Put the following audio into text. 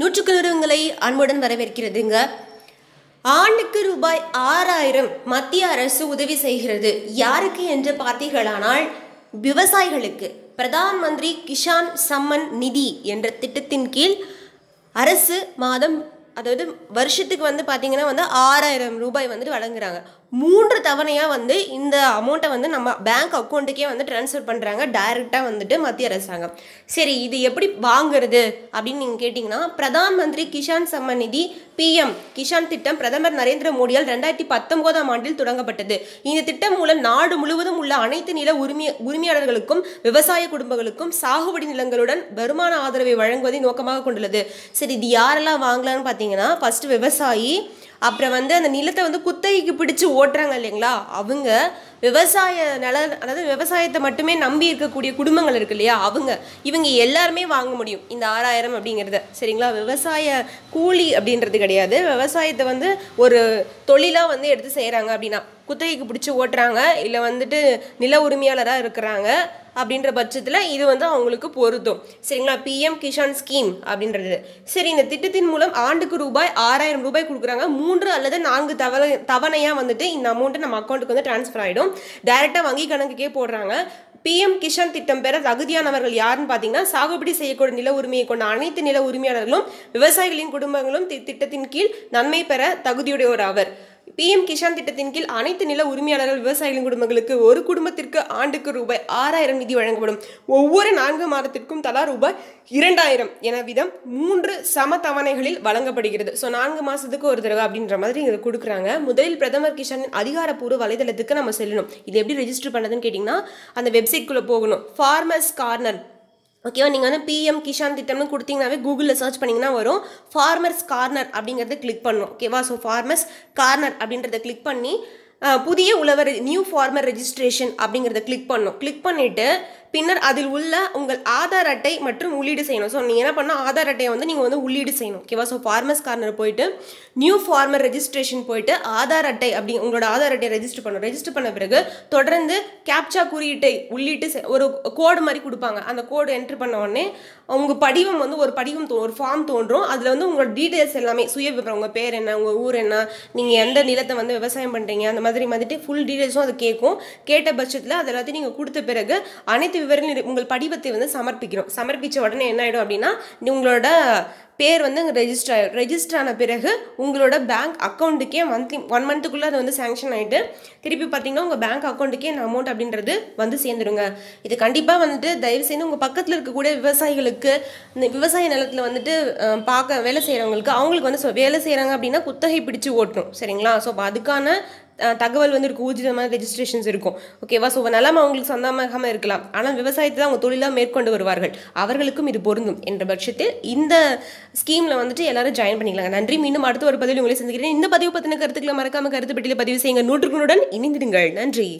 நூற்றுக்கணூறுங்களை அன்புடன் வரவேற்கிறதுங்க ஆண்டுக்கு ரூபாய் ஆறாயிரம் மத்திய அரசு உதவி செய்கிறது யாருக்கு என்று பார்த்தீர்களானால் விவசாயிகளுக்கு பிரதான் மந்திரி கிஷான் சம்மன் நிதி என்ற திட்டத்தின் கீழ் அரசு மாதம் அதாவது வருஷத்துக்கு வந்து பார்த்திங்கன்னா வந்து ஆறாயிரம் ரூபாய் வந்துட்டு வழங்குறாங்க மூன்று தவணையாக வந்து இந்த அமௌண்ட்டை வந்து நம்ம பேங்க் அக்கௌண்ட்டுக்கே வந்து ட்ரான்ஸ்ஃபர் பண்ணுறாங்க டைரெக்டாக வந்துட்டு மத்திய அரசாங்கம் சரி இது எப்படி வாங்குறது அப்படின்னு நீங்கள் கேட்டிங்கன்னா பிரதான் மந்திரி கிஷான் சம்மன் நிதி பிஎம் கிஷான் திட்டம் பிரதமர் நரேந்திர மோடியால் ரெண்டாயிரத்தி பத்தொம்போதாம் ஆண்டில் தொடங்கப்பட்டது இந்த திட்டம் மூலம் நாடு முழுவதும் உள்ள அனைத்து நில உரிமை உரிமையாளர்களுக்கும் விவசாய குடும்பங்களுக்கும் சாகுபடி நிலங்களுடன் வருமான ஆதரவை வழங்குவதை நோக்கமாக கொண்டுள்ளது சரி இது யாரெல்லாம் வாங்கலாம்னு பார்த்தீங்கன்னா ஃபஸ்ட்டு விவசாயி அப்புறம் வந்து அந்த நிலத்தை வந்து குத்தகைக்கு பிடிச்சி ஓட்டுறாங்க இல்லைங்களா அவங்க விவசாய நில அதாவது விவசாயத்தை மட்டுமே நம்பி இருக்கக்கூடிய குடும்பங்கள் இருக்கு இல்லையா அவங்க இவங்க எல்லாருமே வாங்க முடியும் இந்த ஆறாயிரம் அப்படிங்கிறத சரிங்களா விவசாய கூலி அப்படின்றது கிடையாது விவசாயத்தை வந்து ஒரு தொழிலாக வந்து எடுத்து செய்கிறாங்க அப்படின்னா குத்தகைக்கு பிடிச்சி ஓட்டுறாங்க இல்லை வந்துட்டு நில உரிமையாளராக இருக்கிறாங்க அப்படின்ற பட்சத்தில் இது வந்து அவங்களுக்கு பொருத்தும் சரிங்களா பிஎம் கிஷான் ஸ்கீம் அப்படின்றது சரி இந்த திட்டத்தின் மூலம் ஆண்டுக்கு ரூபாய் ஆறாயிரம் ரூபாய் கொடுக்குறாங்க மூன்று அல்லது நான்கு தவணை தவணையாக வந்துட்டு இந்த அமௌண்ட்டை நம்ம அக்கௌண்ட்டுக்கு வந்து ட்ரான்ஸ்ஃபர் ஆகிடும் டைரெக்டாக வங்கி கணக்குக்கே போடுறாங்க பிஎம் கிஷான் திட்டம் பெற தகுதியானவர்கள் யாருன்னு பார்த்தீங்கன்னா சாகுபடி செய்யக்கூடிய நில உரிமையை கொண்ட அனைத்து நில உரிமையாளர்களும் விவசாயிகளின் குடும்பங்களும் திட்டத்தின் கீழ் நன்மை பெற தகுதியுடையவர் ஆவர் பிஎம் கிஷான் திட்டத்தின் கீழ் அனைத்து நில உரிமையாளர்கள் விவசாயிகளின் குடும்பங்களுக்கு ஒரு குடும்பத்திற்கு ஆண்டுக்கு ரூபாய் ஆறாயிரம் நிதி வழங்கப்படும் ஒவ்வொரு நான்கு மாதத்திற்கும் தலா ரூபாய் இரண்டாயிரம் என விதம் மூன்று சம தவணைகளில் வழங்கப்படுகிறது ஸோ நான்கு மாதத்துக்கு ஒரு தடவை அப்படின்ற மாதிரி இதை கொடுக்குறாங்க முதலில் பிரதமர் கிஷானின் அதிகாரப்பூர்வ வலைதளத்துக்கு நம்ம செல்லணும் இது எப்படி ரெஜிஸ்டர் பண்ணதுன்னு கேட்டிங்கன்னா அந்த வெப்சைட்குள்ளே போகணும் ஃபார்மர்ஸ் கார்னர் ஓகேவா நீங்கள் வந்து பிஎம் கிஷான் திட்டம்னு கொடுத்தீங்கனாவே கூகுளில் சர்ச் பண்ணிங்கன்னா வரும் ஃபார்மர்ஸ் கார்னர் அப்படிங்கிறத கிளிக் பண்ணணும் ஓகேவா ஸோ ஃபார்மர்ஸ் கார்னர் அப்படின்றத கிளிக் பண்ணி புதிய உழவர் நியூ ஃபார்மர் ரெஜிஸ்ட்ரேஷன் அப்படிங்கிறத கிளிக் பண்ணும் கிளிக் பண்ணிவிட்டு பின்னர் அதில் உள்ள உங்கள் ஆதார் அட்டை மற்றும் உள்ளீடு செய்யணும் ஸோ நீங்கள் என்ன பண்ணால் ஆதார் அட்டையை வந்து நீங்கள் வந்து உள்ளீடு செய்யணும் ஓகேவா ஸோ ஃபார்மர்ஸ் கார்னர் போயிட்டு நியூ ஃபார்மர் ரெஜிஸ்ட்ரேஷன் போயிட்டு ஆதார் அட்டை அப்படி உங்களோட ஆதார் அட்டையை ரெஜிஸ்டர் பண்ணணும் ரெஜிஸ்டர் பண்ண பிறகு தொடர்ந்து கேப்சா குறியீட்டை உள்ளிட்டு ஒரு கோடு மாதிரி கொடுப்பாங்க அந்த கோடு என்ட்ரு பண்ண உடனே உங்கள் படிவம் வந்து ஒரு படிவம் ஒரு ஃபார்ம் தோன்றும் அதில் வந்து உங்களோட டீட்டெயில்ஸ் எல்லாமே சுய விவரம் உங்கள் பேர் என்ன உங்கள் ஊர் என்ன நீங்கள் எந்த நிலத்தை வந்து விவசாயம் பண்ணுறீங்க அந்த மாதிரி மாதிரி ஃபுல் டீட்டெயில்ஸும் அது கேட்கும் கேட்ட பட்சத்தில் அதை எல்லாத்தையும் நீங்கள் கொடுத்த பிறகு அனைத்து அனைத்து விவரங்களும் உங்கள் படிவத்தை வந்து சமர்ப்பிக்கிறோம் சமர்ப்பித்த உடனே என்ன ஆகிடும் அப்படின்னா உங்களோட பேர் வந்து அங்கே ரெஜிஸ்டர் ஆகிடும் ரெஜிஸ்டர் ஆன பிறகு உங்களோட பேங்க் அக்கௌண்ட்டுக்கே மந்த்லி ஒன் மந்த்துக்குள்ளே அது வந்து சேங்ஷன் ஆகிட்டு திருப்பி பார்த்தீங்கன்னா உங்கள் பேங்க் அக்கௌண்ட்டுக்கே இந்த அமௌண்ட் அப்படின்றது வந்து சேர்ந்துருங்க இது கண்டிப்பாக வந்துட்டு தயவு செய்து உங்கள் பக்கத்தில் இருக்கக்கூடிய விவசாயிகளுக்கு இந்த விவசாய நிலத்தில் வந்துட்டு பார்க்க வேலை செய்கிறவங்களுக்கு அவங்களுக்கு வந்து வேலை செய்கிறாங்க அப்படின்னா குத்தகை பிடிச்சி ஓட்டணும் சரிங்களா ஸோ அதுக்கான தகவல் வந்து இருக்கும் ஊர்ஜிதமான ரெஜிஸ்ட்ரேஷன்ஸ் இருக்கும் ஓகேவா ஸோ நிலம அவங்களுக்கு சொந்தமாகாமல் இருக்கலாம் ஆனால் விவசாயத்தை தான் அவங்க தொழிலாக மேற்கொண்டு வருவார்கள் அவர்களுக்கும் இது பொருந்தும் என்ற பட்சத்தில் இந்த ஸ்கீமில் வந்துட்டு எல்லாரும் ஜாயின் பண்ணிக்கலாங்க நன்றி மீண்டும் அடுத்த ஒரு பதிவில் உங்களை சந்திக்கிறேன் இந்த பதிவு பற்றின கருத்துக்களை மறக்காமல் கருத்து பெட்டியில் பதிவு செய்யுங்க நூற்றுக்குனுடன் இணைந்திடுங்கள் நன்றி